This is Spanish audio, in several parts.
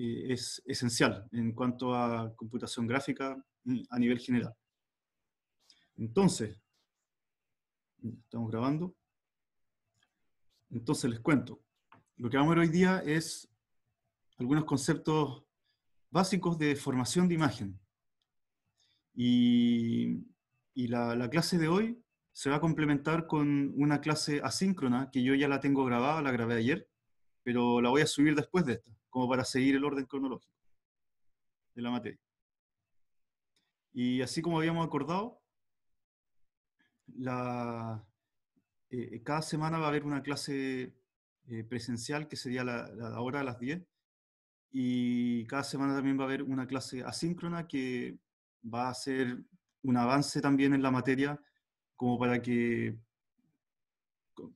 Eh, es esencial en cuanto a computación gráfica mm, a nivel general. Entonces, estamos grabando. Entonces les cuento. Lo que vamos a ver hoy día es algunos conceptos básicos de formación de imagen. Y, la, la, clase de hoy se va a complementar con una clase asíncrona que yo ya la tengo grabada, la grabé ayer, pero la voy a subir después de esta como para seguir el orden cronológico de la materia. Y así como habíamos acordado, eh, eh, cada semana va a haber una clase eh, presencial que sería la, la hora a las 10 y cada semana también va a haber una clase asíncrona que va a ser un avance también en la materia como para que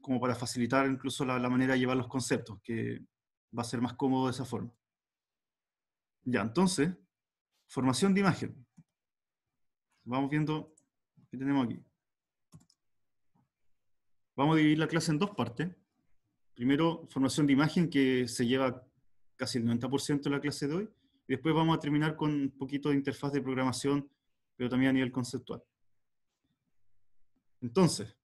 como para facilitar incluso la, la manera de llevar los conceptos, que va a ser más cómodo de esa forma. Ya, entonces, formación de imagen. Vamos viendo qué tenemos aquí. Vamos a dividir la clase en dos partes. Primero, formación de imagen, que se lleva casi el 90% de la clase de hoy. Y después vamos a terminar con un poquito de interfaz de programación, pero también a nivel conceptual. Entonces,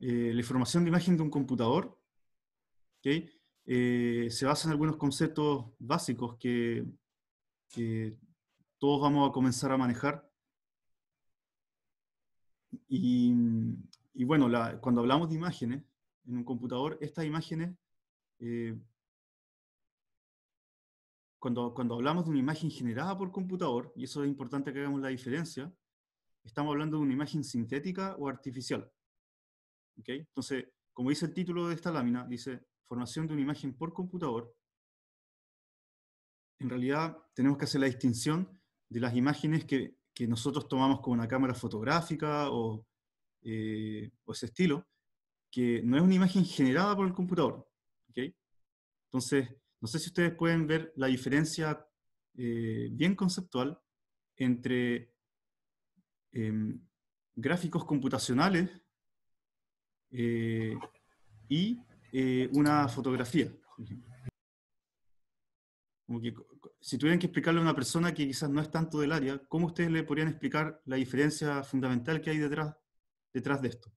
eh, la formación de imagen de un computador ¿okay? Eh, se basa en algunos conceptos básicos que, todos vamos a comenzar a manejar. Y, bueno, cuando hablamos de imágenes en un computador, estas imágenes, eh, cuando, cuando hablamos de una imagen generada por computador, y eso es importante que hagamos la diferencia, estamos hablando de una imagen sintética o artificial. ¿Okay? Entonces, como dice el título de esta lámina, dice formación de una imagen por computador, en realidad tenemos que hacer la distinción de las imágenes que, nosotros tomamos con una cámara fotográfica eh, o, ese estilo, que no es una imagen generada por el computador. Entonces, no sé si ustedes pueden ver la diferencia eh, bien conceptual entre em, gráficos computacionales eh, y eh, una fotografía. Como que, si tuvieran que explicarle a una persona que quizás no es tanto del área, ¿cómo ustedes le podrían explicar la diferencia fundamental que hay detrás, detrás de esto?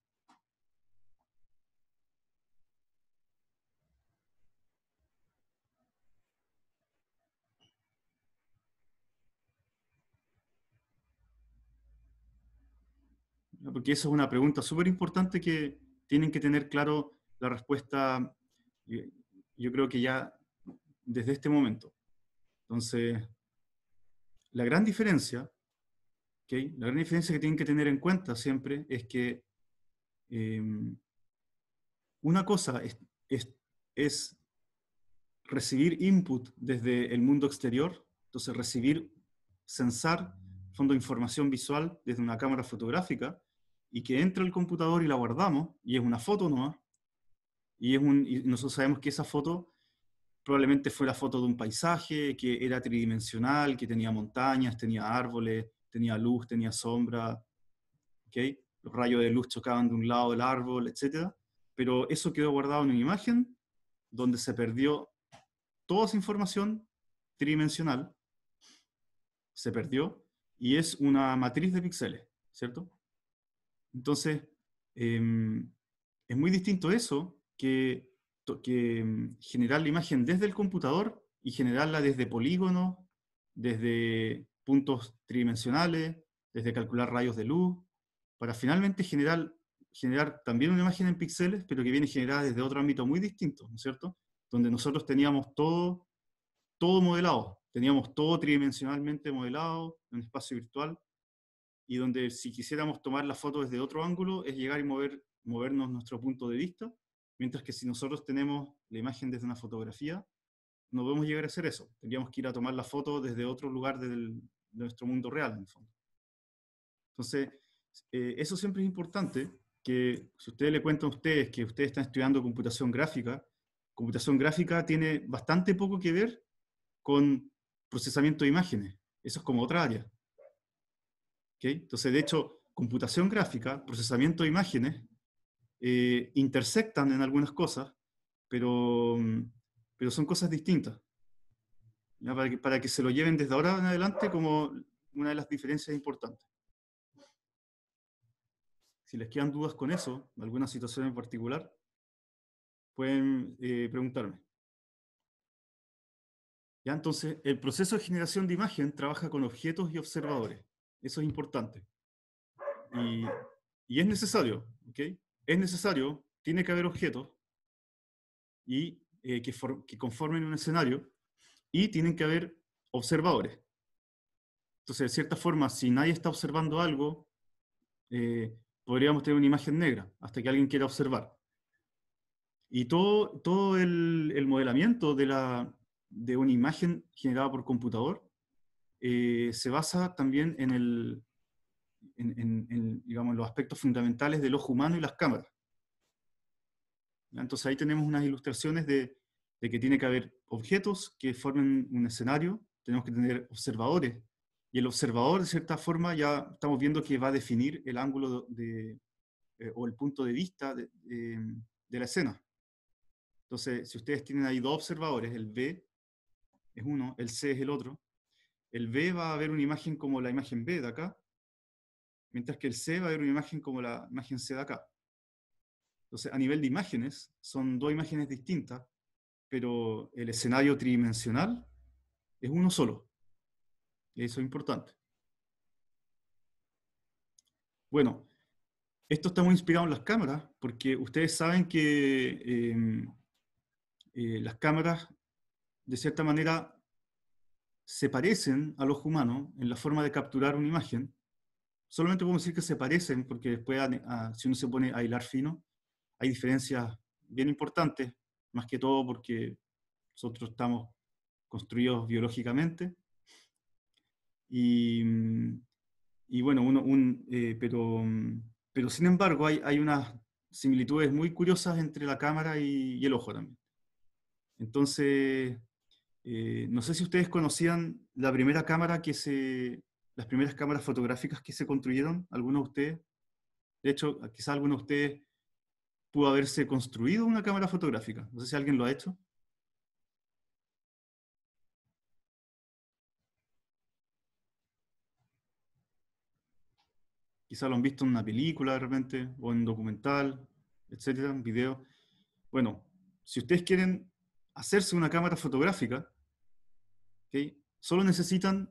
Porque esa es una pregunta súper importante que tienen que tener claro la respuesta, eh, yo creo que ya desde este momento. Entonces, la gran diferencia, la gran diferencia que tienen que tener en cuenta siempre es que em, una cosa es, es, recibir input desde el mundo exterior, entonces recibir, sensar, fondo información visual desde una cámara fotográfica y que entra el computador y la guardamos, y es una foto nomás, y, nosotros sabemos que esa foto probablemente fue la foto de un paisaje que era tridimensional, que tenía montañas, tenía árboles, tenía luz, tenía sombra, ¿okay? los rayos de luz chocaban de un lado del árbol, etc. Pero eso quedó guardado en una imagen donde se perdió toda esa información tridimensional, se perdió, y es una matriz de píxeles, ¿cierto? Entonces, em, es muy distinto eso que, que mm, generar la imagen desde el computador y generarla desde polígonos, desde puntos tridimensionales, desde calcular rayos de luz, para finalmente generar, generar también una imagen en píxeles, pero que viene generada desde otro ámbito muy distinto, ¿no es cierto? Donde nosotros teníamos todo, todo modelado, teníamos todo tridimensionalmente modelado en un espacio virtual, y donde si quisiéramos tomar la foto desde otro ángulo es llegar y mover, movernos nuestro punto de vista Mientras que si nosotros tenemos la imagen desde una fotografía, no podemos llegar a hacer eso. Tendríamos que ir a tomar la foto desde otro lugar de nuestro mundo real, en el fondo. Entonces, eh, eso siempre es importante, que si ustedes le cuentan a ustedes que ustedes están estudiando computación gráfica, computación gráfica tiene bastante poco que ver con procesamiento de imágenes. Eso es como otra área. Entonces, de hecho, computación gráfica, procesamiento de imágenes, eh, intersectan en algunas cosas, pero, mm, pero son cosas distintas. Para, que, para que se lo lleven desde ahora en adelante como una de las diferencias importantes. Si les quedan dudas con eso, alguna situación en particular, pueden eh, preguntarme. ¿Ya? Entonces, el proceso de generación de imagen trabaja con objetos y observadores. Eso es importante. Y, y es necesario. ¿ok? es necesario, tiene que haber objetos y, eh, que, conformen un escenario y tienen que haber observadores. Entonces, de cierta forma, si nadie está observando algo, eh, podríamos tener una imagen negra hasta que alguien quiera observar. Y todo, todo el, modelamiento de, la, de una imagen generada por computador eh, se basa también en el, en, digamos, los aspectos fundamentales del ojo humano y las cámaras. Entonces ahí tenemos unas ilustraciones de, que tiene que haber objetos que formen un escenario, tenemos que tener observadores, y el observador de cierta forma ya estamos viendo que va a definir el ángulo de, eh, o el punto de vista de, de la escena. Entonces, si ustedes tienen ahí dos observadores, el B es uno, el C es el otro, el B va a ver una imagen como la imagen B de acá, Mientras que el C va a ver una imagen como la imagen C de acá. Entonces, a nivel de imágenes, son dos imágenes distintas, pero el escenario tridimensional es uno solo. eso es importante. Bueno, esto está muy inspirado en las cámaras, porque ustedes saben que em, eh, las cámaras, de cierta manera, se parecen al ojo humano en la forma de capturar una imagen, solamente podemos decir que se parecen, porque después, si uno se pone a hilar fino, hay diferencias bien importantes, más que todo porque nosotros estamos construidos biológicamente. Y, bueno, eh, pero, pero sin embargo hay, hay, unas similitudes muy curiosas entre la cámara y, el ojo también. Entonces, eh, no sé si ustedes conocían la primera cámara que se, las primeras cámaras fotográficas que se construyeron, algunos de ustedes, de hecho, quizás alguno de ustedes pudo haberse construido una cámara fotográfica. No sé si alguien lo ha hecho. Quizás lo han visto en una película de repente, o en un documental, etcétera, en video. Bueno, si ustedes quieren hacerse una cámara fotográfica, solo necesitan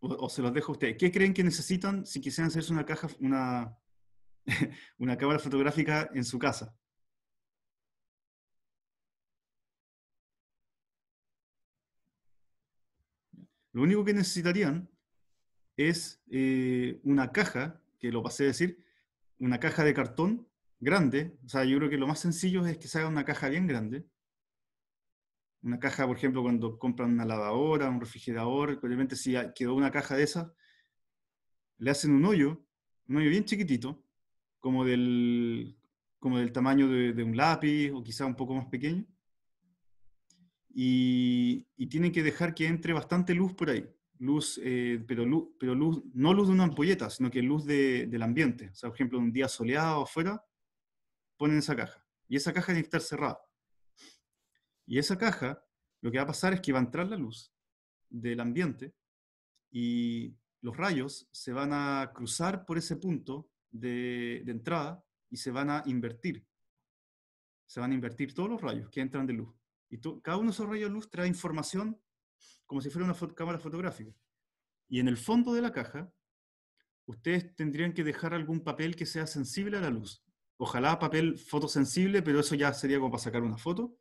o, se los dejo a ustedes. ¿Qué creen que necesitan si quisieran hacerse una caja, una, una cámara fotográfica en su casa? Lo único que necesitarían es eh, una caja, que lo pasé a decir, una caja de cartón grande. O sea, yo creo que lo más sencillo es que se haga una caja bien grande una caja, por ejemplo, cuando compran una lavadora, un refrigerador, obviamente si quedó una caja de esas, le hacen un hoyo, un hoyo bien chiquitito, como del, como del tamaño de, un lápiz o quizá un poco más pequeño, y, y, tienen que dejar que entre bastante luz por ahí, luz, eh, pero, luz pero luz, no luz de una ampolleta, sino que luz del ambiente. O sea, por ejemplo, un día soleado afuera, ponen esa caja, y esa caja tiene que estar cerrada y esa caja, lo que va a pasar es que va a entrar la luz del ambiente y los rayos se van a cruzar por ese punto de, entrada y se van a invertir. Se van a invertir todos los rayos que entran de luz. Y cada uno de esos rayos de luz trae información como si fuera una cámara fotográfica. Y en el fondo de la caja, ustedes tendrían que dejar algún papel que sea sensible a la luz. Ojalá papel fotosensible, pero eso ya sería como para sacar una foto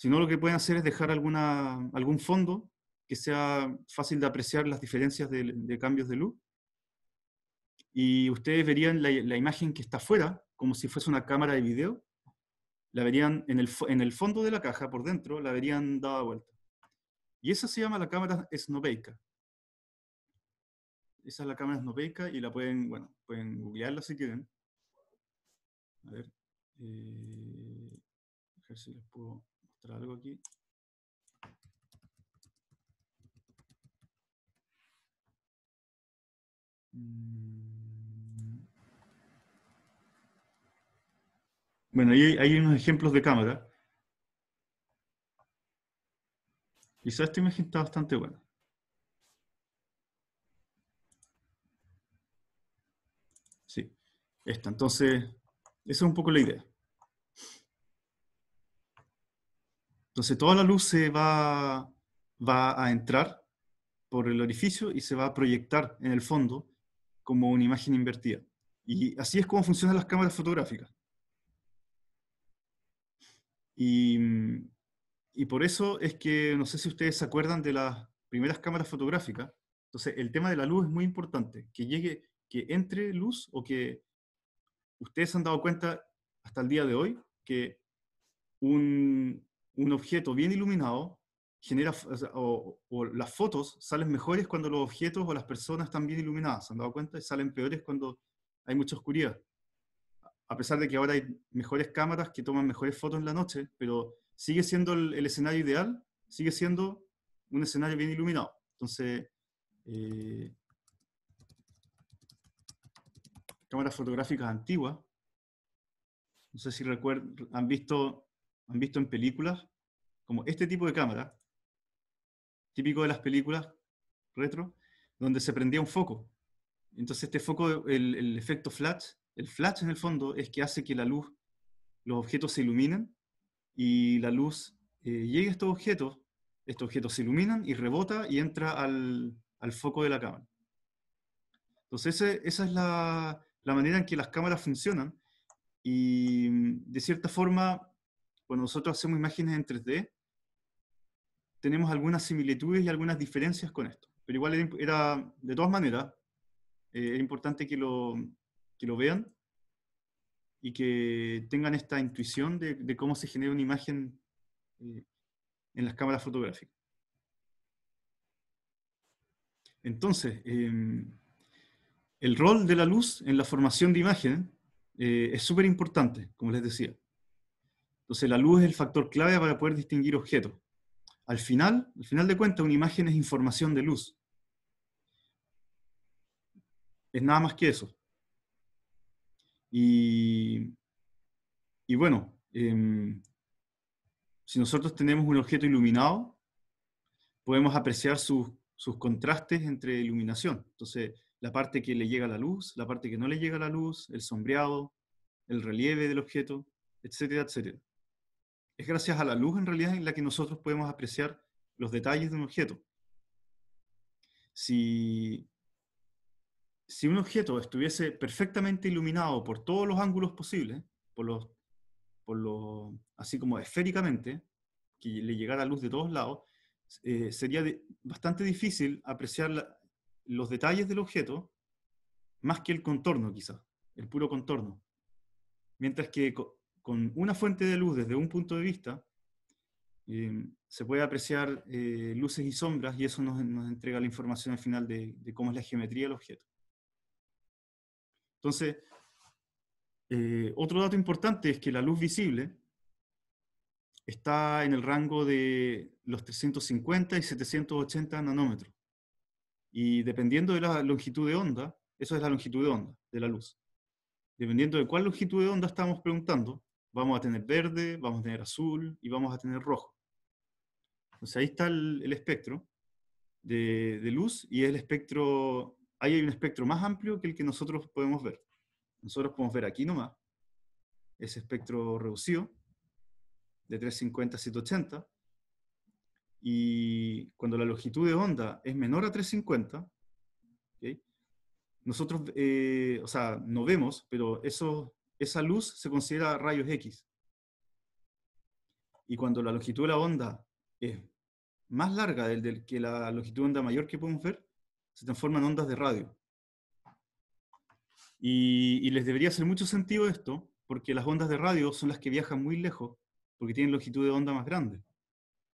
sino lo que pueden hacer es dejar alguna, algún fondo que sea fácil de apreciar las diferencias de, cambios de luz. Y ustedes verían la, imagen que está afuera, como si fuese una cámara de video. La verían en el, en el fondo de la caja, por dentro, la verían dada vuelta. Y esa se llama la cámara esnobeica. Esa es la cámara esnobeica y la pueden, bueno, pueden googlearla si quieren. A ver. Eh, a ver si les puedo algo aquí. Mm. Bueno, ahí hay unos ejemplos de cámara. Quizá esta imagen está bastante buena. Sí, esta. Entonces, esa es un poco la idea. Entonces toda la luz se va, va a entrar por el orificio y se va a proyectar en el fondo como una imagen invertida. Y así es como funcionan las cámaras fotográficas. Y, mm, y por eso es que, no sé si ustedes se acuerdan de las primeras cámaras fotográficas, entonces el tema de la luz es muy importante, que llegue, que entre luz o que ustedes han dado cuenta hasta el día de hoy que un, un objeto bien iluminado genera, o, las fotos salen mejores cuando los objetos o las personas están bien iluminadas, ¿se han dado cuenta? Y salen peores cuando hay mucha oscuridad. A pesar de que ahora hay mejores cámaras que toman mejores fotos en la noche, pero sigue siendo el, escenario ideal, sigue siendo un escenario bien iluminado. Entonces, eh, cámaras fotográficas antiguas, no sé si recuerdan, han visto han visto en películas, como este tipo de cámara, típico de las películas retro, donde se prendía un foco. Entonces este foco, el, el efecto flash, el flash en el fondo es que hace que la luz, los objetos se iluminen y la luz eh, llegue a estos objetos, estos objetos se iluminan y rebota y entra al, al foco de la cámara. Entonces esa es la, la manera en que las cámaras funcionan y de cierta forma cuando nosotros hacemos imágenes en 3D, tenemos algunas similitudes y algunas diferencias con esto. Pero igual era, de todas maneras, es eh, importante que lo, lo vean y que tengan esta intuición de, cómo se genera una imagen eh, en las cámaras fotográficas. Entonces, em, el rol de la luz en la formación de imagen eh, es súper importante, como les decía. Entonces la luz es el factor clave para poder distinguir objetos. Al final, al final de cuentas, una imagen es información de luz. Es nada más que eso. Y, bueno, em, si nosotros tenemos un objeto iluminado, podemos apreciar sus, sus contrastes entre iluminación. Entonces, la parte que le llega a la luz, la parte que no le llega a la luz, el sombreado, el relieve del objeto, etcétera, etcétera es gracias a la luz en realidad en la que nosotros podemos apreciar los detalles de un objeto. Si, si un objeto estuviese perfectamente iluminado por todos los ángulos posibles, por los, por los, así como esféricamente, que le llegara luz de todos lados, eh, sería bastante difícil apreciar los detalles del objeto más que el contorno quizás, el puro contorno. Mientras que con una fuente de luz desde un punto de vista, eh, se puede apreciar eh, luces y sombras y eso nos, entrega la información al final de, cómo es la geometría del objeto. Entonces, eh, otro dato importante es que la luz visible está en el rango de los 350 y 780 nanómetros. Y dependiendo de la longitud de onda, eso es la longitud de onda de la luz. Dependiendo de cuál longitud de onda estamos preguntando, vamos a tener verde, vamos a tener azul y vamos a tener rojo. Entonces ahí está el, espectro de, luz y el espectro, ahí hay un espectro más amplio que el que nosotros podemos ver. Nosotros podemos ver aquí nomás ese espectro reducido de 350 a 780 y cuando la longitud de onda es menor a 350, nosotros, eh, o sea, no vemos, pero eso esa luz se considera rayos X. Y cuando la longitud de la onda es más larga del, que la longitud de onda mayor que podemos ver, se transforman en ondas de radio. Y, les debería hacer mucho sentido esto, porque las ondas de radio son las que viajan muy lejos, porque tienen longitud de onda más grande.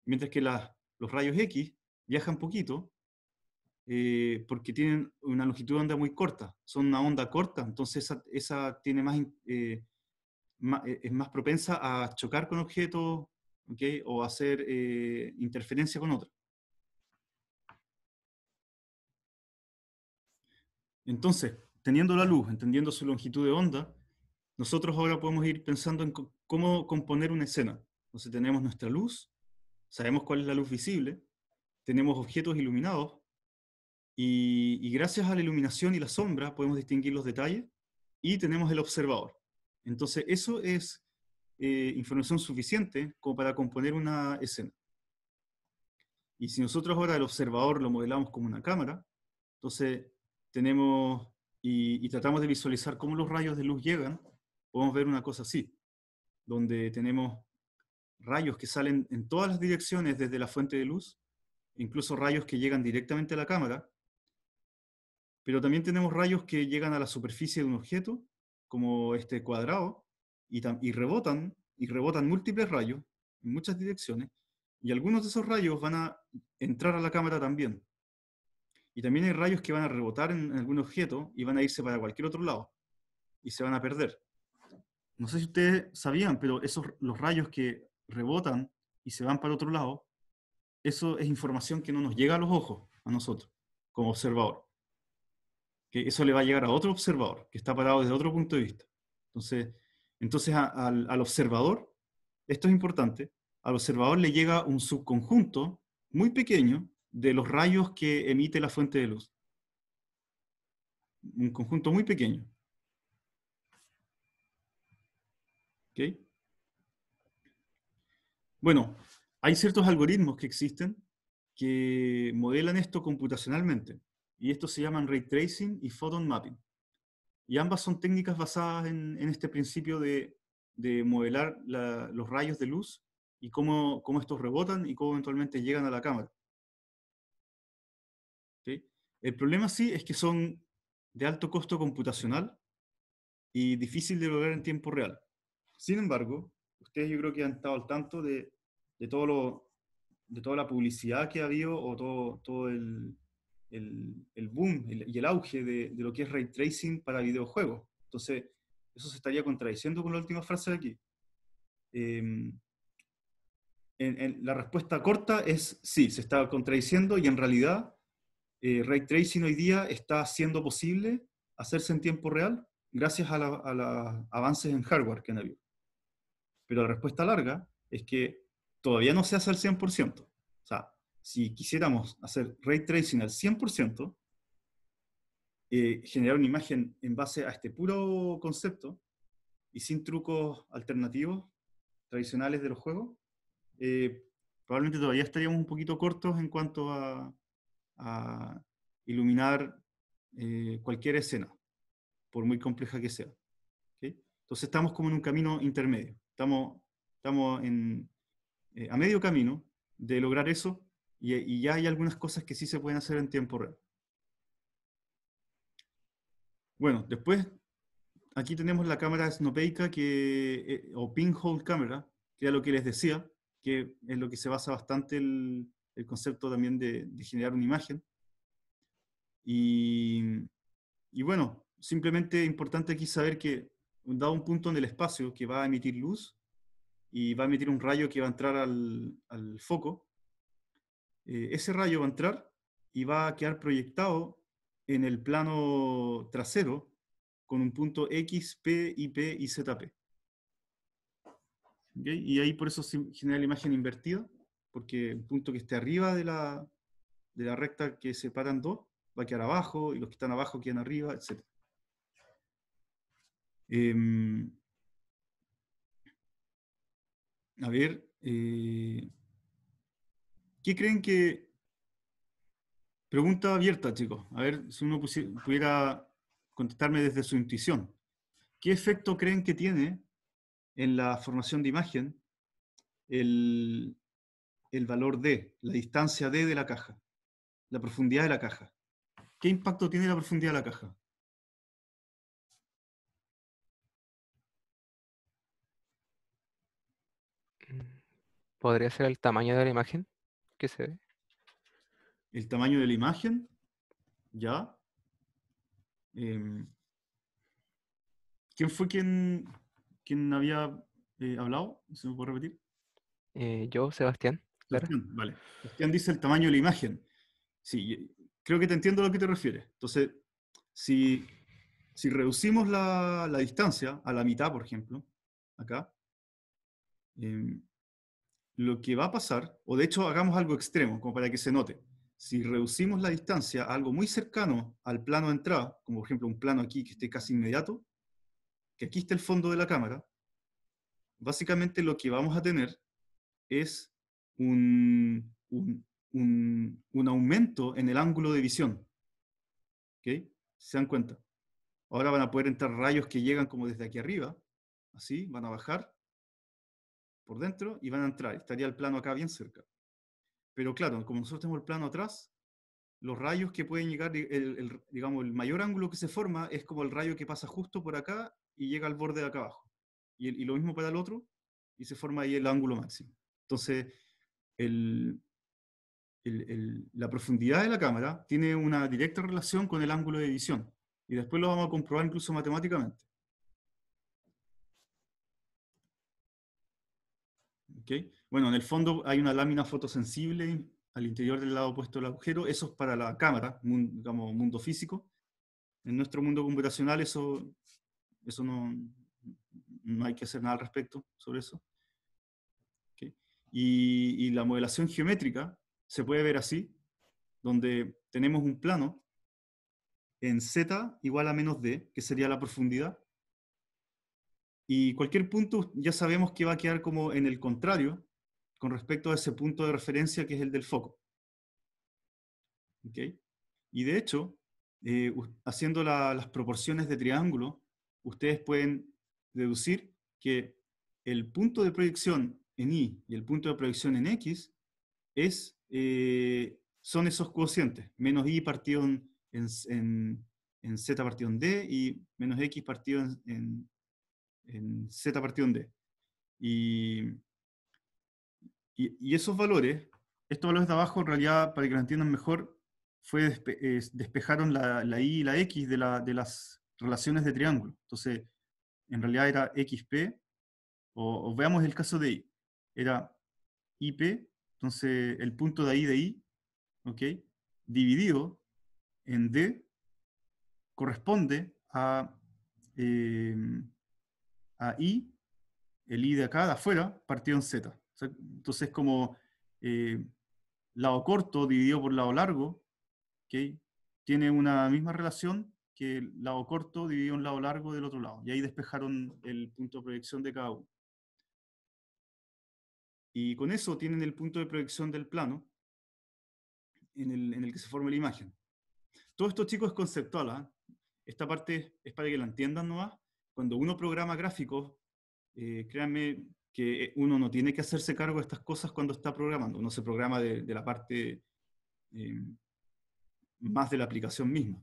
Mientras que los rayos X viajan poquito, eh, porque tienen una longitud de onda muy corta, son una onda corta, entonces esa, tiene más, eh, eh, es más propensa a chocar con objetos o o hacer interferencia con otros. Entonces, teniendo la luz, entendiendo su longitud de onda, nosotros ahora podemos ir pensando en cómo componer una escena. Entonces tenemos nuestra luz, sabemos cuál es la luz visible, tenemos objetos iluminados, y, gracias a la iluminación y la sombra podemos distinguir los detalles y tenemos el observador. Entonces, eso es eh, información suficiente como para componer una escena. Y si nosotros ahora el observador lo modelamos como una cámara, entonces tenemos y, y, tratamos de visualizar cómo los rayos de luz llegan, podemos ver una cosa así, donde tenemos rayos que salen en todas las direcciones desde la fuente de luz, incluso rayos que llegan directamente a la cámara, pero también tenemos rayos que llegan a la superficie de un objeto, como este cuadrado, y, rebotan, y rebotan múltiples rayos en muchas direcciones, y algunos de esos rayos van a entrar a la cámara también. Y también hay rayos que van a rebotar en, algún objeto y van a irse para cualquier otro lado, y se van a perder. No sé si ustedes sabían, pero esos, los rayos que rebotan y se van para otro lado, eso es información que no nos llega a los ojos, a nosotros, como observador que eso le va a llegar a otro observador que está parado desde otro punto de vista. Entonces, entonces al observador, esto es importante, al observador le llega un subconjunto muy pequeño de los rayos que emite la fuente de luz. Un conjunto muy pequeño. Bueno, hay ciertos algoritmos que existen que modelan esto computacionalmente y estos se llaman ray tracing y photon mapping. Y ambas son técnicas basadas en, este principio de, de modelar los rayos de luz y cómo, cómo, estos rebotan y cómo eventualmente llegan a la cámara. El problema sí es que son de alto costo computacional y difícil de lograr en tiempo real. Sin embargo, ustedes yo creo que han estado al tanto de, de todo lo, de toda la publicidad que ha habido o todo, todo el, el, boom y el auge de, de, lo que es ray tracing para videojuegos. Entonces, eso se estaría contradiciendo con la última frase de aquí. Em, en, la respuesta corta es sí, se está contradiciendo y en realidad eh, ray tracing hoy día está siendo posible hacerse en tiempo real gracias a los avances en hardware que han habido. Pero la respuesta larga es que todavía no se hace al 100%. O sea, si quisiéramos hacer ray tracing al 100%, eh, generar una imagen en base a este puro concepto y sin trucos alternativos tradicionales de los juegos, eh, probablemente todavía estaríamos un poquito cortos en cuanto a, iluminar eh, cualquier escena, por muy compleja que sea. Entonces estamos como en un camino intermedio, estamos, estamos eh, a medio camino de lograr eso y, ya hay algunas cosas que sí se pueden hacer en tiempo real. Bueno, después aquí tenemos la cámara snopeica que, eh, o pinhole camera, que era lo que les decía, que es lo que se basa bastante el, concepto también de, de, generar una imagen. Y, bueno, simplemente importante aquí saber que dado un punto en el espacio que va a emitir luz y va a emitir un rayo que va a entrar al, al foco, eh, ese rayo va a entrar y va a quedar proyectado en el plano trasero con un punto X, P, y p y ZP. Y ahí por eso se genera la imagen invertida, porque el punto que esté arriba de la, recta que separan dos va a quedar abajo, y los que están abajo quedan arriba, etc. Em, a ver, eh, ¿Qué creen que... Pregunta abierta, chicos. A ver si uno pudiera contestarme desde su intuición. ¿Qué efecto creen que tiene en la formación de imagen el, valor D, la distancia D de la caja, la profundidad de la caja? ¿Qué impacto tiene la profundidad de la caja? Mm, ¿Podría ser el tamaño de la imagen? qué se ve? El tamaño de la imagen, ya. Em, ¿Quién fue quien, quien había eh, hablado? ¿Se me puede repetir? Eh, yo, Sebastián. Sebastián, vale. Sebastián dice el tamaño de la imagen. Sí, creo que te entiendo a lo que te refieres. Entonces, si, reducimos la, distancia a la mitad, por ejemplo, acá, eh, lo que va a pasar, o de hecho hagamos algo extremo, como para que se note. Si reducimos la distancia a algo muy cercano al plano de entrada, como por ejemplo un plano aquí que esté casi inmediato, que aquí está el fondo de la cámara, básicamente lo que vamos a tener es un, un, un aumento en el ángulo de visión. ¿Ok? ¿Se dan cuenta? Ahora van a poder entrar rayos que llegan como desde aquí arriba, así, van a bajar por dentro y van a entrar. Estaría el plano acá bien cerca. Pero claro, como nosotros tenemos el plano atrás, los rayos que pueden llegar, el, digamos, el mayor ángulo que se forma es como el rayo que pasa justo por acá y llega al borde de acá abajo. Y, y lo mismo para el otro, y se forma ahí el ángulo máximo. Entonces, la profundidad de la cámara tiene una directa relación con el ángulo de visión. Y después lo vamos a comprobar incluso matemáticamente. Bueno, en el fondo hay una lámina fotosensible al interior del lado opuesto al agujero. Eso es para la cámara, digamos, mundo físico. En nuestro mundo computacional eso, eso no, no hay que hacer nada al respecto sobre eso. Y, y la modelación geométrica se puede ver así, donde tenemos un plano en z igual a menos d, que sería la profundidad, y cualquier punto ya sabemos que va a quedar como en el contrario con respecto a ese punto de referencia que es el del foco. ¿Okay? Y de hecho, eh, haciendo las proporciones de triángulo, ustedes pueden deducir que el punto de proyección en Y y el punto de proyección en X es, eh, son esos cocientes, menos Y partido en, Z partido en D y menos X partido en en Z en D. Y, y, esos valores, estos valores de abajo, en realidad, para que lo entiendan mejor, fue eh, despejaron la, la, Y y la X de, la, de, las relaciones de triángulo. Entonces, en realidad era XP, o, o veamos el caso de Y, era IP, entonces el punto de ahí de I, ¿ok? Dividido en D corresponde a... Eh, a I, el I de acá, de afuera, partió en Z. entonces, como eh, lado corto dividido por lado largo, tiene una misma relación que el lado corto dividido en lado largo del otro lado. Y ahí despejaron el punto de proyección de cada uno. Y con eso tienen el punto de proyección del plano en el, que se forma la imagen. Todo esto, chicos, es conceptual. ¿ah? Esta parte es para que la entiendan nomás, cuando uno programa gráficos, eh, créanme que eh, uno no tiene que hacerse cargo de estas cosas cuando está programando, uno se programa de, la parte eh, más de la aplicación misma.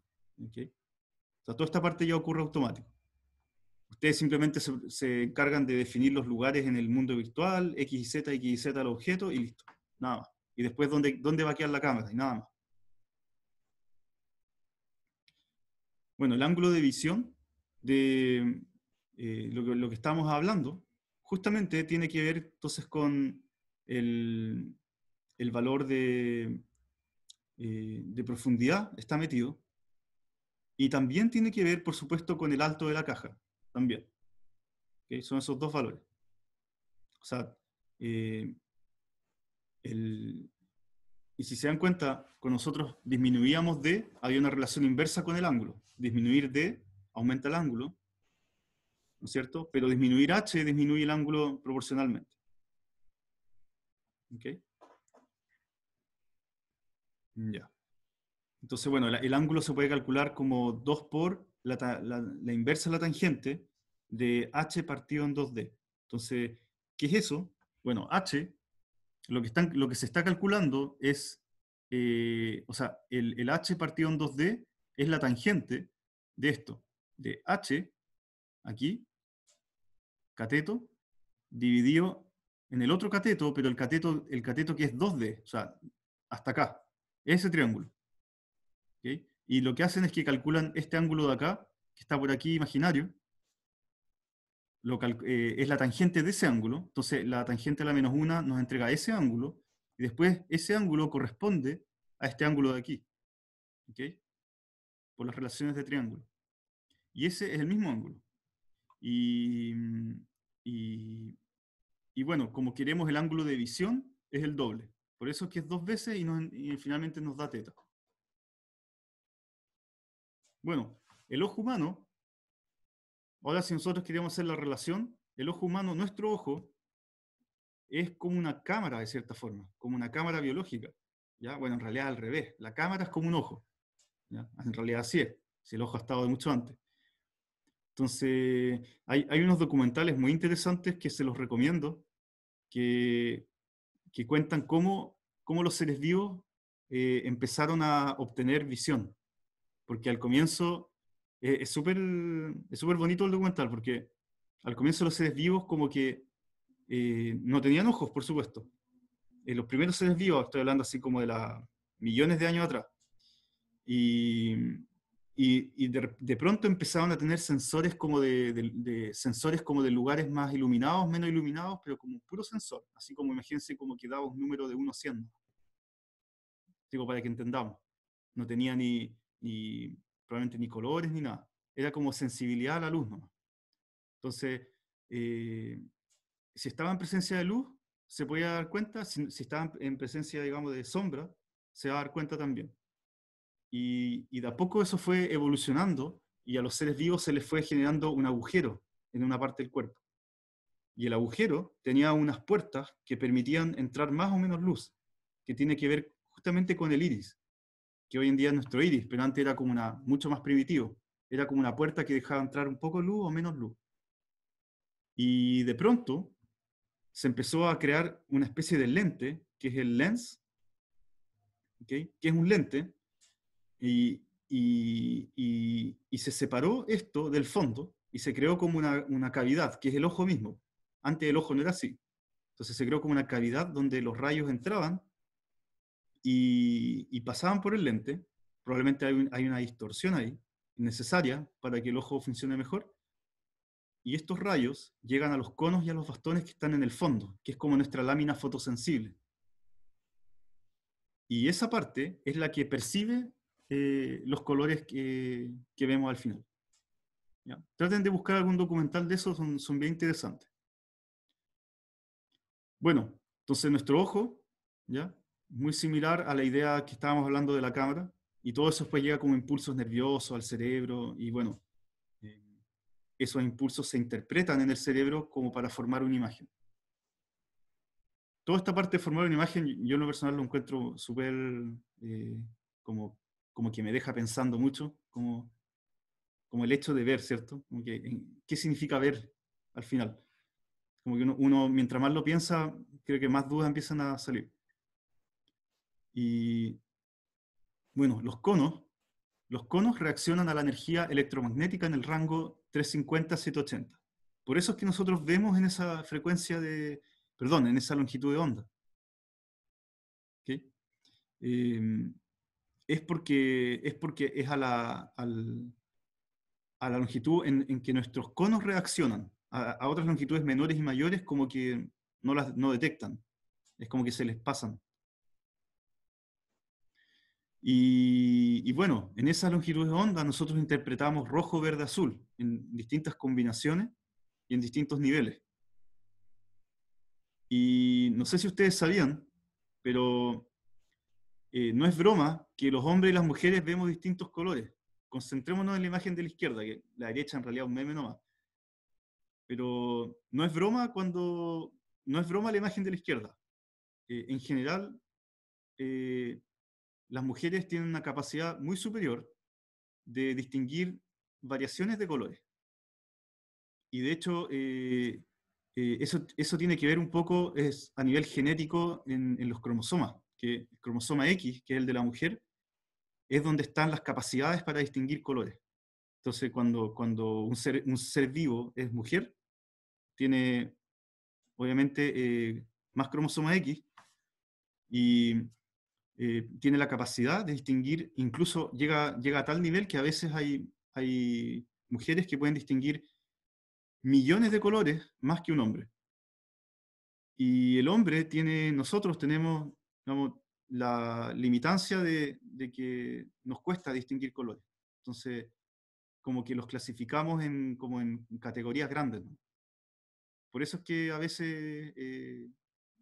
toda esta parte ya ocurre automático. Ustedes simplemente se, encargan de definir los lugares en el mundo virtual, X y Z, X y Z al objeto y listo. Nada más. Y después dónde, dónde va a quedar la cámara y nada más. Bueno, el ángulo de visión de eh, lo, que, estamos hablando, justamente tiene que ver entonces con el, valor de, eh, de profundidad, está metido, y también tiene que ver, por supuesto, con el alto de la caja, también. Son esos dos valores. O sea, eh, y si se dan cuenta, con nosotros disminuíamos de, había una relación inversa con el ángulo. Disminuir de aumenta el ángulo, ¿no es cierto? Pero disminuir h disminuye el ángulo proporcionalmente. ¿Ok? Ya. Entonces, bueno, el, ángulo se puede calcular como 2 por la, inversa de la tangente de h partido en 2d. Entonces, ¿qué es eso? Bueno, h, lo que, están, lo que se está calculando es, eh, o sea, el, el h partido en 2d es la tangente de esto de H, aquí, cateto, dividido en el otro cateto, pero el cateto, el cateto que es 2D, o sea, hasta acá, ese triángulo. Y lo que hacen es que calculan este ángulo de acá, que está por aquí imaginario, lo eh, es la tangente de ese ángulo, entonces la tangente a la menos 1 nos entrega ese ángulo, y después ese ángulo corresponde a este ángulo de aquí, por las relaciones de triángulo. Y ese es el mismo ángulo. Mm, y, bueno, como queremos el ángulo de visión, es el doble. Por eso es que es dos veces y, finalmente nos da teta. Bueno, el ojo humano, ahora si nosotros queremos hacer la relación, el ojo humano, nuestro ojo, es como una cámara de cierta forma, como una cámara biológica. ¿ya? Bueno, en realidad al revés, la cámara es como un ojo. En realidad así es, si el ojo ha estado de mucho antes. Entonces, hay, unos documentales muy interesantes que se los recomiendo, que, cuentan cómo, cómo, los seres vivos eh, empezaron a obtener visión. Porque al comienzo, eh, es súper es bonito el documental, porque al comienzo los seres vivos como que eh, no tenían ojos, por supuesto. los primeros seres vivos, estoy hablando así como de la, millones de años atrás. Y y, y de, pronto empezaron a tener sensores como de, sensores como de lugares más iluminados, menos iluminados, pero como un puro sensor, así como imagínense como que daba un número de 1 a 100. Digo, para que entendamos, no tenía ni, ni, probablemente ni colores ni nada, era como sensibilidad a la luz nomás. Entonces, eh, si estaba en presencia de luz, se podía dar cuenta, si, si estaba en presencia, digamos, de sombra, se va a dar cuenta también. Y, y de a poco eso fue evolucionando y a los seres vivos se les fue generando un agujero en una parte del cuerpo. Y el agujero tenía unas puertas que permitían entrar más o menos luz, que tiene que ver justamente con el iris, que hoy en día es nuestro iris, pero antes era como una, mucho más primitivo. Era como una puerta que dejaba entrar un poco luz o menos luz. Y de pronto se empezó a crear una especie de lente, que es el lens, que es un lente y, se separó esto del fondo y se creó como una, cavidad, que es el ojo mismo. Antes el ojo no era así. Entonces se creó como una cavidad donde los rayos entraban y, pasaban por el lente. Probablemente hay una distorsión ahí, necesaria para que el ojo funcione mejor. Y estos rayos llegan a los conos y a los bastones que están en el fondo, que es como nuestra lámina fotosensible. Y esa parte es la que percibe eh, los colores que, que, vemos al final. Traten de buscar algún documental de eso, son, son bien interesantes. Bueno, entonces nuestro ojo, ¿ya? Muy similar a la idea que estábamos hablando de la cámara, y todo eso pues llega como impulsos nerviosos al cerebro, y bueno, eh, esos impulsos se interpretan en el cerebro como para formar una imagen. Toda esta parte de formar una imagen, yo en lo personal lo encuentro súper eh, como como que me deja pensando mucho, como, como el hecho de ver, ¿cierto? ¿Qué significa ver al final? Como que uno, mientras más lo piensa, creo que más dudas empiezan a salir. Y bueno, los conos, los conos reaccionan a la energía electromagnética en el rango 350-780. Por eso es que nosotros vemos en esa frecuencia de, perdón, en esa longitud de onda. ¿Okay? Eh, es porque es, porque es a, la, a la longitud en, que nuestros conos reaccionan. A, otras longitudes menores y mayores como que no las detectan. Es como que se les pasan. Y, y, bueno, en esas longitudes de onda nosotros interpretamos rojo, verde, azul en distintas combinaciones y en distintos niveles. Y no sé si ustedes sabían, pero eh, no es broma que los hombres y las mujeres vemos distintos colores. Concentrémonos en la imagen de la izquierda, que la derecha en realidad es un meme nomás. Pero no es broma cuando. No es broma la imagen de la izquierda. Eh, en general, eh, las mujeres tienen una capacidad muy superior de distinguir variaciones de colores. Y de hecho, eso, tiene que ver un poco es, a nivel genético en, los cromosomas que el cromosoma X, que es el de la mujer, es donde están las capacidades para distinguir colores. Entonces, cuando, cuando un, ser, un ser vivo es mujer, tiene obviamente eh, más cromosoma X y eh, tiene la capacidad de distinguir, incluso llega, llega a tal nivel que a veces hay, hay mujeres que pueden distinguir millones de colores más que un hombre. Y el hombre tiene, nosotros tenemos la limitancia de, que nos cuesta distinguir colores. Entonces, como que los clasificamos en, como en categorías grandes. Por eso es que a veces eh,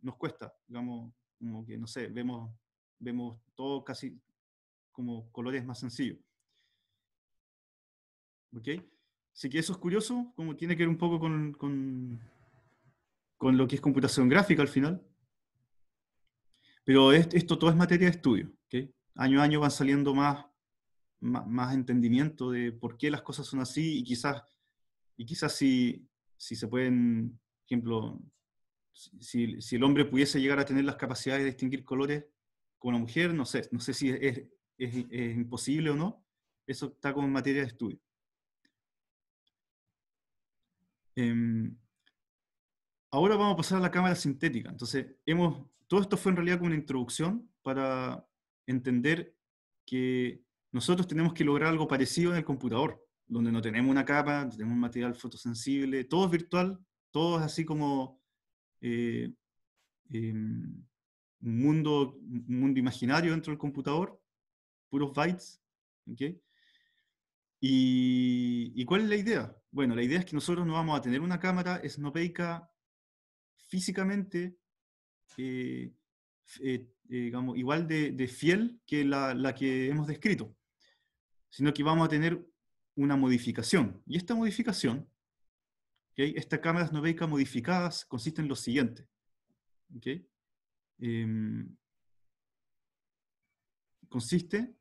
nos cuesta, digamos, como que, no sé, vemos, vemos todo casi como colores más sencillos. ¿Ok? Así que eso es curioso, como tiene que ver un poco con, con lo que es computación gráfica al final pero esto todo es materia de estudio. ¿okay? Año a año van saliendo más, más, entendimiento de por qué las cosas son así y quizás, y quizás si, si se pueden, ejemplo, si, si, el hombre pudiese llegar a tener las capacidades de distinguir colores con la mujer, no sé, no sé si es, es, imposible o no, eso está como materia de estudio. Em, ahora vamos a pasar a la cámara sintética. Entonces, hemos todo esto fue en realidad como una introducción para entender que nosotros tenemos que lograr algo parecido en el computador, donde no tenemos una capa, no tenemos un material fotosensible, todo es virtual, todo es así como eh, eh, un, mundo, mundo imaginario dentro del computador, puros bytes. Y, ¿Y cuál es la idea? Bueno, la idea es que nosotros no vamos a tener una cámara esnopeica físicamente eh, eh, eh, digamos, igual de, fiel que la, que hemos descrito, sino que vamos a tener una modificación. Y esta modificación, ¿okay? estas cámaras noveicas modificadas, consiste en lo siguiente. Em, consiste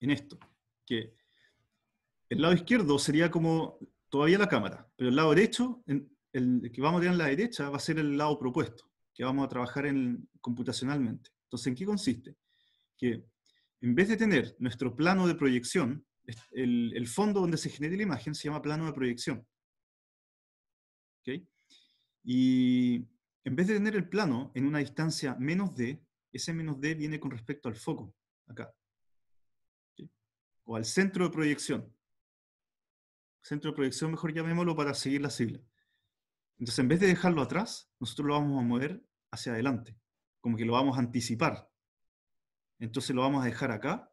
en esto, que el lado izquierdo sería como todavía la cámara, pero el lado derecho el que vamos a tener en la derecha va a ser el lado propuesto, que vamos a trabajar computacionalmente. Entonces, ¿en qué consiste? Que en vez de tener nuestro plano de proyección, el, fondo donde se genera la imagen se llama plano de proyección. ¿Ok? Y en vez de tener el plano en una distancia menos d, ese menos d viene con respecto al foco, acá. O al centro de proyección. Centro de proyección, mejor llamémoslo para seguir la sigla. Entonces, en vez de dejarlo atrás, nosotros lo vamos a mover hacia adelante, como que lo vamos a anticipar. Entonces lo vamos a dejar acá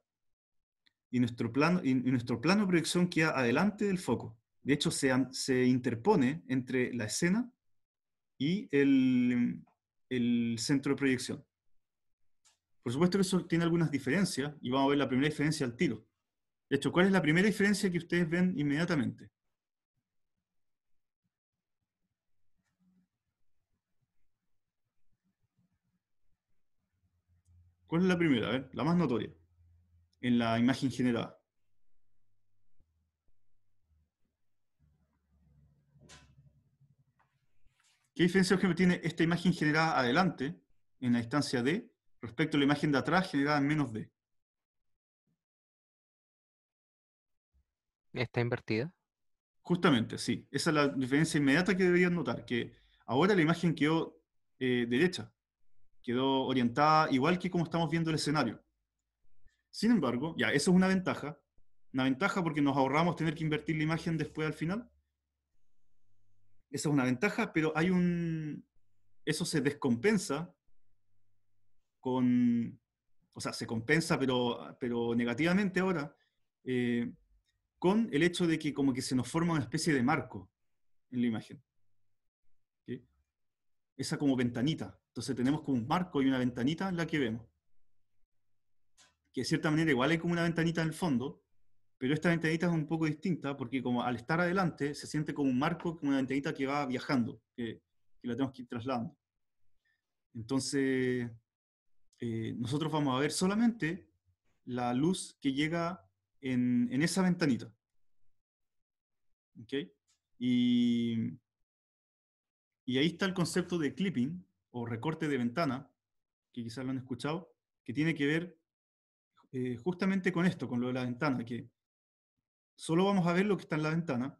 y nuestro plano, nuestro plano de proyección queda adelante del foco. De hecho, se, interpone entre la escena y el, el centro de proyección. Por supuesto que eso tiene algunas diferencias y vamos a ver la primera diferencia al tiro. De hecho, ¿cuál es la primera diferencia que ustedes ven inmediatamente? ¿Cuál es la primera? A ver, la más notoria en la imagen generada. ¿Qué diferencia que tiene esta imagen generada adelante en la distancia D respecto a la imagen de atrás generada en menos D? ¿Está invertida? Justamente, sí. Esa es la diferencia inmediata que deberían notar, que ahora la imagen quedó eh, derecha, quedó orientada igual que como estamos viendo el escenario. Sin embargo, ya, eso es una ventaja. Una ventaja porque nos ahorramos tener que invertir la imagen después al final. Esa es una ventaja, pero hay un... Eso se descompensa con... O sea, se compensa, pero, pero negativamente ahora, eh, con el hecho de que como que se nos forma una especie de marco en la imagen. Esa como ventanita entonces tenemos como un marco y una ventanita en la que vemos. Que de cierta manera igual hay como una ventanita en el fondo, pero esta ventanita es un poco distinta porque como al estar adelante se siente como un marco, como una ventanita que va viajando, que, la tenemos que ir trasladando. Entonces, eh, nosotros vamos a ver solamente la luz que llega en, esa ventanita. ¿Okay? Y, y ahí está el concepto de clipping, o recorte de ventana, que quizás lo han escuchado, que tiene que ver eh, justamente con esto, con lo de la ventana, que solo vamos a ver lo que está en la ventana,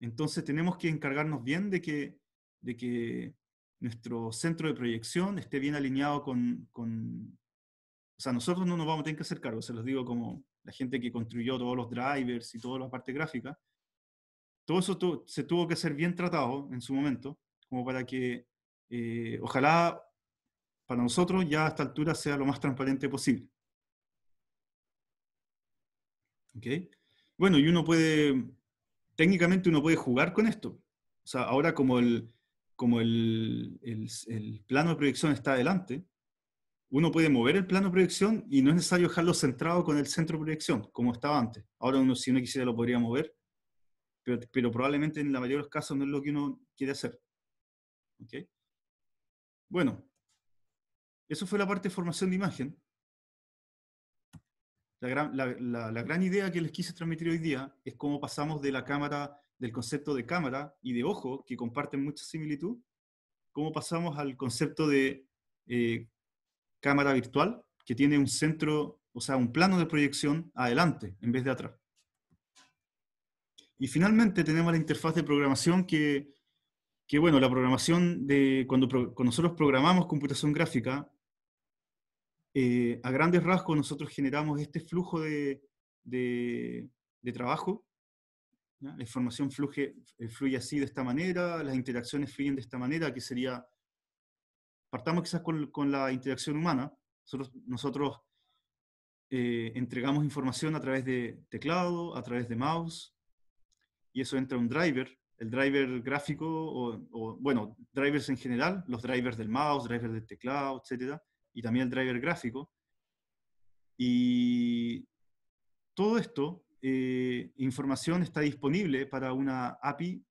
entonces tenemos que encargarnos bien de que, de que nuestro centro de proyección esté bien alineado con, con, O sea, nosotros no nos vamos a tener que hacer cargo, se los digo como la gente que construyó todos los drivers y toda la parte gráfica. Todo eso se tuvo que ser bien tratado en su momento, como para que eh, ojalá para nosotros ya a esta altura sea lo más transparente posible. Bueno, y uno puede, técnicamente uno puede jugar con esto. O sea, ahora como el, como el, plano de proyección está adelante, uno puede mover el plano de proyección y no es necesario dejarlo centrado con el centro de proyección, como estaba antes. Ahora uno, si uno quisiera, lo podría mover, pero, probablemente en la mayoría de los casos no es lo que uno quiere hacer. Bueno, eso fue la parte de formación de imagen. La gran, idea que les quise transmitir hoy día es cómo pasamos de la cámara, del concepto de cámara y de ojo, que comparten mucha similitud, cómo pasamos al concepto de eh, cámara virtual, que tiene un centro, o sea, un plano de proyección adelante en vez de atrás. Y finalmente tenemos la interfaz de programación que que bueno, la programación de, cuando, nosotros programamos computación gráfica, eh, a grandes rasgos nosotros generamos este flujo de, de, trabajo, la información fluye, eh, fluye así de esta manera, las interacciones fluyen de esta manera, que sería, partamos quizás con, la interacción humana, nosotros, nosotros eh, entregamos información a través de teclado, a través de mouse, y eso entra un driver, el driver gráfico, o, bueno, drivers en general, los drivers del mouse, drivers del teclado, etcétera, y también el driver gráfico. Y todo esto, eh, información está disponible para una API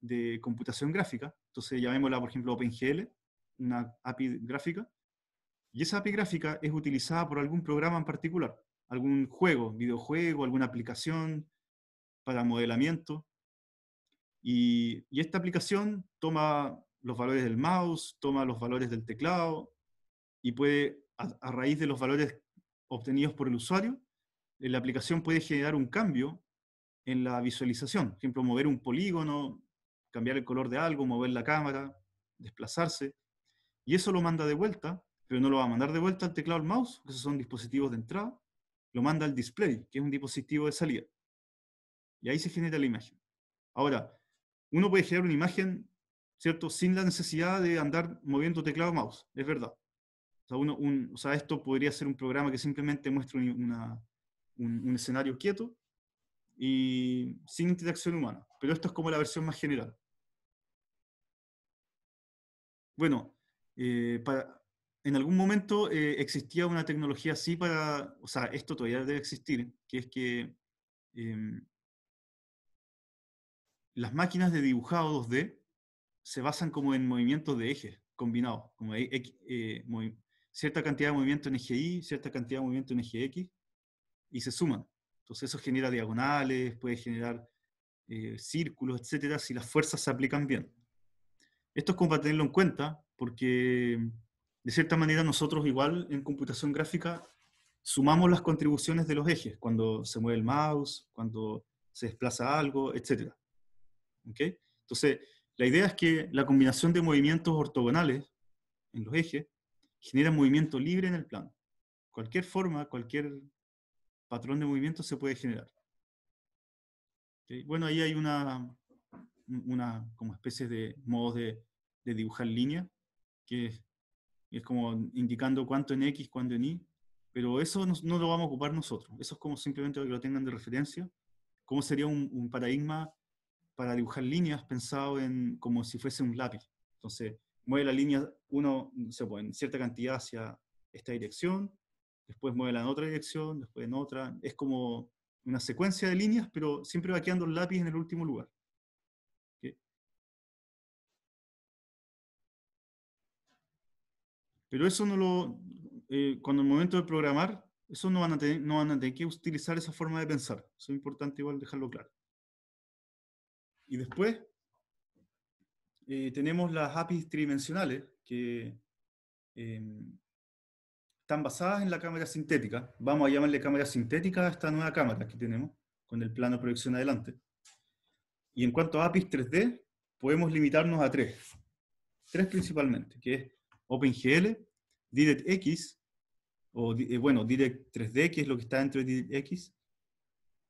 de computación gráfica, entonces llamémosla, por ejemplo, OpenGL, una API gráfica, y esa API gráfica es utilizada por algún programa en particular, algún juego, videojuego, alguna aplicación para modelamiento, y, esta aplicación toma los valores del mouse, toma los valores del teclado y puede, a, raíz de los valores obtenidos por el usuario, eh, la aplicación puede generar un cambio en la visualización. Por ejemplo, mover un polígono, cambiar el color de algo, mover la cámara, desplazarse. Y eso lo manda de vuelta, pero no lo va a mandar de vuelta al teclado o al mouse, que esos son dispositivos de entrada. Lo manda al display, que es un dispositivo de salida. Y ahí se genera la imagen. Ahora, uno puede generar una imagen, ¿cierto? Sin la necesidad de andar moviendo teclado o mouse, es verdad. O sea, esto podría ser un programa que simplemente muestra un, escenario quieto y sin interacción humana. Pero esto es como la versión más general. Bueno, eh, en algún momento eh, existía una tecnología así para, o sea, esto todavía debe existir, que es que em, las máquinas de dibujado 2D se basan como en movimientos de ejes combinados, como eh, cierta cantidad de movimiento en eje Y, cierta cantidad de movimiento en eje X, y se suman. Entonces eso genera diagonales, puede generar eh, círculos, etcétera, si las fuerzas se aplican bien. Esto es como para tenerlo en cuenta, porque de cierta manera nosotros igual en computación gráfica sumamos las contribuciones de los ejes, cuando se mueve el mouse, cuando se desplaza algo, etcétera. Entonces, la idea es que la combinación de movimientos ortogonales en los ejes genera movimiento libre en el plano. Cualquier forma, cualquier patrón de movimiento se puede generar. Bueno, ahí hay una, una como especie de modos de, dibujar línea, que es, como indicando cuánto en X, cuánto en Y, pero eso no, lo vamos a ocupar nosotros. Eso es como simplemente que lo tengan de referencia. ¿Cómo sería un, un paradigma para dibujar líneas pensado en como si fuese un lápiz. Entonces, mueve la línea, uno, se pone pues, en cierta cantidad hacia esta dirección, después mueve la en otra dirección, después en otra. Es como una secuencia de líneas, pero siempre va quedando el lápiz en el último lugar. Pero eso no lo, eh, cuando el momento de programar, eso no van, a tener, no van a tener que utilizar esa forma de pensar. Eso es importante igual dejarlo claro. Y después eh, tenemos las APIs tridimensionales que em, están basadas en la cámara sintética. Vamos a llamarle cámara sintética a esta nueva cámara que tenemos con el plano proyección adelante. Y en cuanto a APIs 3D, podemos limitarnos a tres. Tres principalmente, que es OpenGL, DirectX, o eh, bueno, Direct 3D, que es lo que está dentro de DirectX,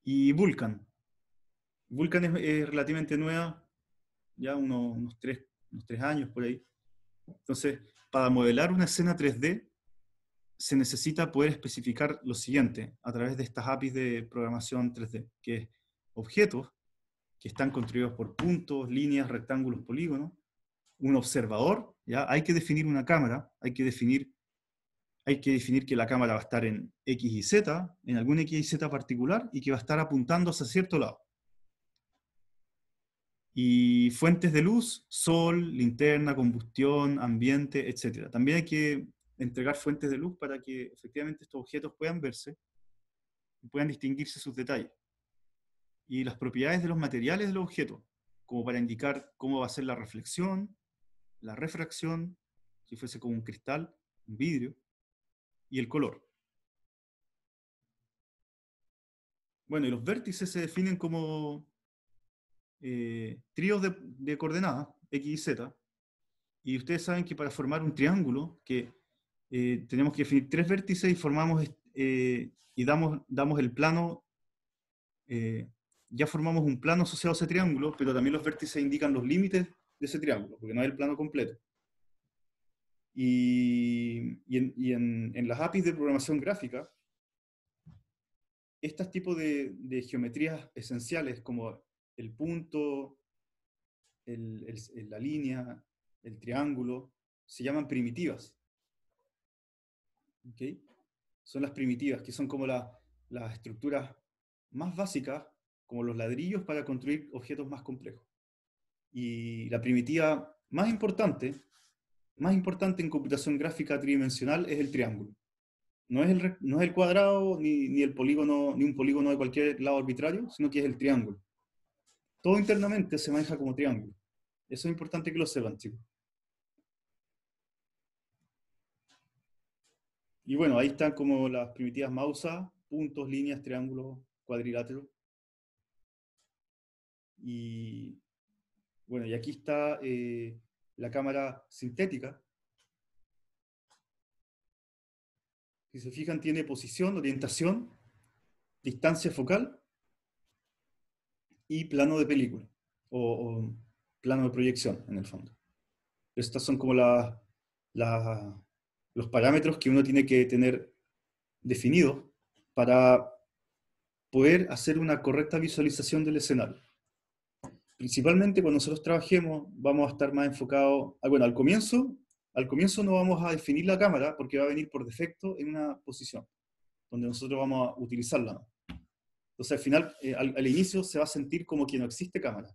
y Vulkan, Vulcan es, relativamente nueva, ya unos, tres, tres años por ahí. Entonces, para modelar una escena 3D, se necesita poder especificar lo siguiente a través de estas APIs de programación 3D, que es objetos que están construidos por puntos, líneas, rectángulos, polígonos, un observador, ¿ya? Hay que definir una cámara, hay que definir, hay que definir que la cámara va a estar en X y Z, en algún X y Z particular, y que va a estar apuntando hacia cierto lado y fuentes de luz, sol, linterna, combustión, ambiente, etc. También hay que entregar fuentes de luz para que efectivamente estos objetos puedan verse y puedan distinguirse sus detalles. Y las propiedades de los materiales del objeto, como para indicar cómo va a ser la reflexión, la refracción, si fuese como un cristal, un vidrio, y el color. Bueno, y los vértices se definen como eh, tríos de, coordenadas, X y Z, y ustedes saben que para formar un triángulo, que eh, tenemos que definir tres vértices y formamos eh, y damos, damos el plano, ya formamos un plano asociado a ese triángulo, pero también los vértices indican los límites de ese triángulo, porque no hay el plano completo. Y, en, en, las APIs de programación gráfica, este tipos de, de geometrías esenciales como el punto, la línea, el triángulo, se llaman primitivas. Son las primitivas, que son como las estructuras más básicas, como los ladrillos para construir objetos más complejos. Y la primitiva más importante, más importante en computación gráfica tridimensional es el triángulo. No es el, no el cuadrado ni, el polígono, ni un polígono de cualquier lado arbitrario, sino que es el triángulo todo internamente se maneja como triángulo. Eso es importante que lo sepan, chicos. Y bueno, ahí están como las primitivas mausa, puntos, líneas, triángulos, cuadrilátero. Y bueno, y aquí está eh, la cámara sintética. Si se fijan, tiene posición, orientación, distancia focal y plano de película o, plano de proyección en el fondo. Estos son como los parámetros que uno tiene que tener definidos para poder hacer una correcta visualización del escenario. Principalmente cuando nosotros trabajemos vamos a estar más enfocados, ah, bueno, al comienzo, al comienzo no vamos a definir la cámara porque va a venir por defecto en una posición donde nosotros vamos a utilizarla. Entonces, al final, eh, al, inicio se va a sentir como que no existe cámara.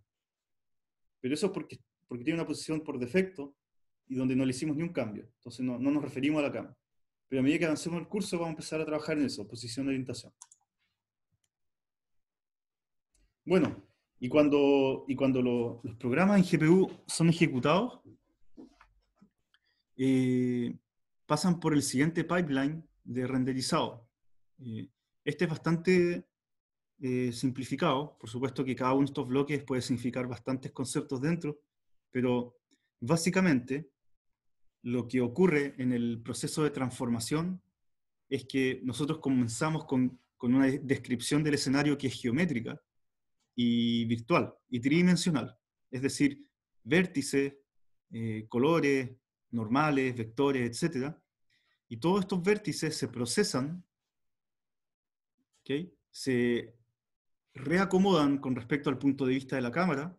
Pero eso es porque, tiene una posición por defecto y donde no le hicimos ni un cambio. Entonces, no, nos referimos a la cámara. Pero a medida que avancemos el curso, vamos a empezar a trabajar en eso, posición de orientación. Bueno, y cuando, y cuando los programas en GPU son ejecutados, eh, pasan por el siguiente pipeline de renderizado. Eh, este es bastante eh, simplificado. Por supuesto que cada uno de estos bloques puede significar bastantes conceptos dentro, pero básicamente lo que ocurre en el proceso de transformación es que nosotros comenzamos con, una descripción del escenario que es geométrica y virtual y tridimensional. Es decir, vértices, eh, colores, normales, vectores, etc. Y todos estos vértices se procesan, ¿okay? se reacomodan con respecto al punto de vista de la cámara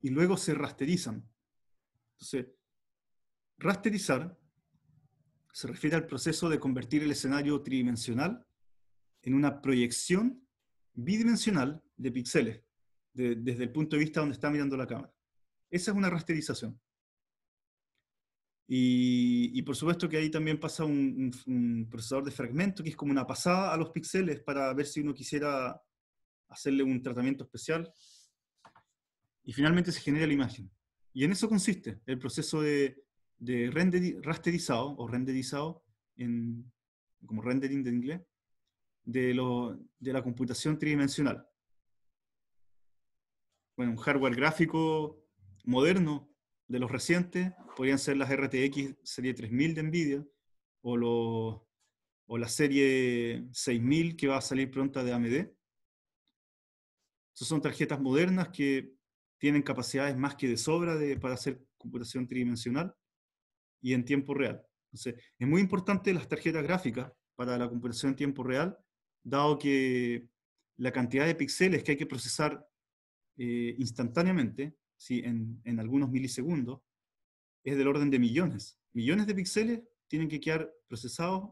y luego se rasterizan. Entonces, rasterizar se refiere al proceso de convertir el escenario tridimensional en una proyección bidimensional de píxeles, desde el punto de vista donde está mirando la cámara. Esa es una rasterización. Y, por supuesto que ahí también pasa un, un, procesador de fragmento, que es como una pasada a los píxeles para ver si uno quisiera hacerle un tratamiento especial y finalmente se genera la imagen. Y en eso consiste el proceso de, rasterizado o renderizado, en, como rendering de inglés, de, la computación tridimensional. Bueno, un hardware gráfico moderno de los recientes podrían ser las RTX Serie 3000 de NVIDIA o, o la Serie 6000 que va a salir pronta de AMD son tarjetas modernas que tienen capacidades más que de sobra para hacer computación tridimensional y en tiempo real. Entonces, es muy importante las tarjetas gráficas para la computación en tiempo real, dado que la cantidad de píxeles que hay que procesar eh, instantáneamente, ¿sí? en, en, algunos milisegundos, es del orden de millones. Millones de píxeles tienen que quedar procesados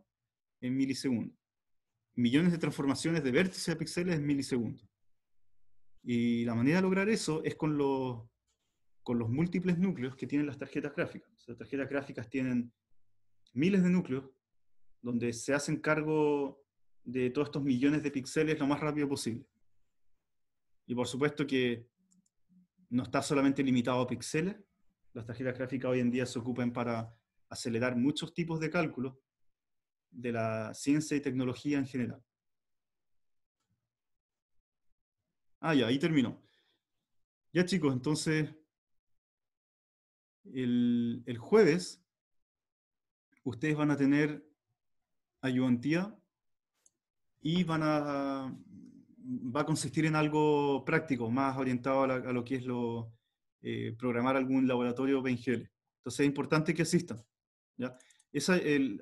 en milisegundos. Millones de transformaciones de vértices a píxeles en milisegundos. Y la manera de lograr eso es con los, con los múltiples núcleos que tienen las tarjetas gráficas. las tarjetas gráficas tienen miles de núcleos donde se hacen cargo de todos estos millones de píxeles lo más rápido posible. Y por supuesto que no está solamente limitado a píxeles. Las tarjetas gráficas hoy en día se ocupan para acelerar muchos tipos de cálculos de la ciencia y tecnología en general. Ah, ya, ahí terminó. Ya chicos, entonces, el, jueves ustedes van a tener ayudantía y van a, va a consistir en algo práctico, más orientado a, lo que es lo, eh, programar algún laboratorio BNGL. Entonces es importante que asistan. ¿ya?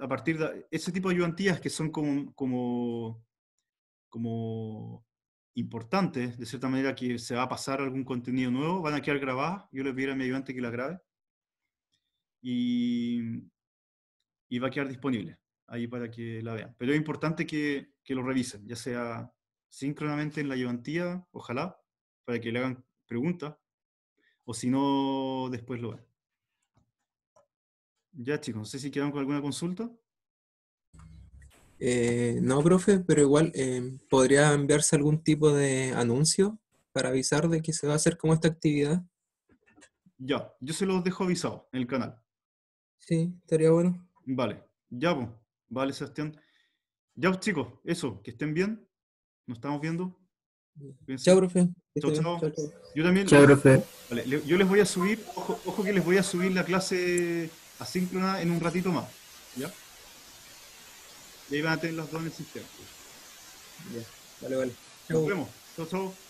a partir de ese tipo de ayudantías que son como, como importante, de cierta manera que se va a pasar algún contenido nuevo, van a quedar grabadas, yo les pido a mi ayudante que la grabe y, va a quedar disponible ahí para que la vean. Pero es importante que, lo revisen, ya sea síncronamente en la ayudantía, ojalá, para que le hagan preguntas, o si no, después lo vean Ya chicos, no sé si quedan con alguna consulta. Eh, no, profe, pero igual, eh, ¿podría enviarse algún tipo de anuncio para avisar de que se va a hacer como esta actividad? Ya, yo se los dejo avisado en el canal. Sí, estaría bueno. Vale, ya, pues. Vale, Sebastián. Ya, pues, chicos, eso, que estén bien. Nos estamos viendo. Chao, profe. Chao, chao. Yo también. Chao, profe. yo les voy a subir, ojo, ojo que les voy a subir la clase asíncrona en un ratito más. ¿Ya? Y ahí van a tener los dos en el sistema. Ya, vale, vale. Nos vemos. Chau, chau.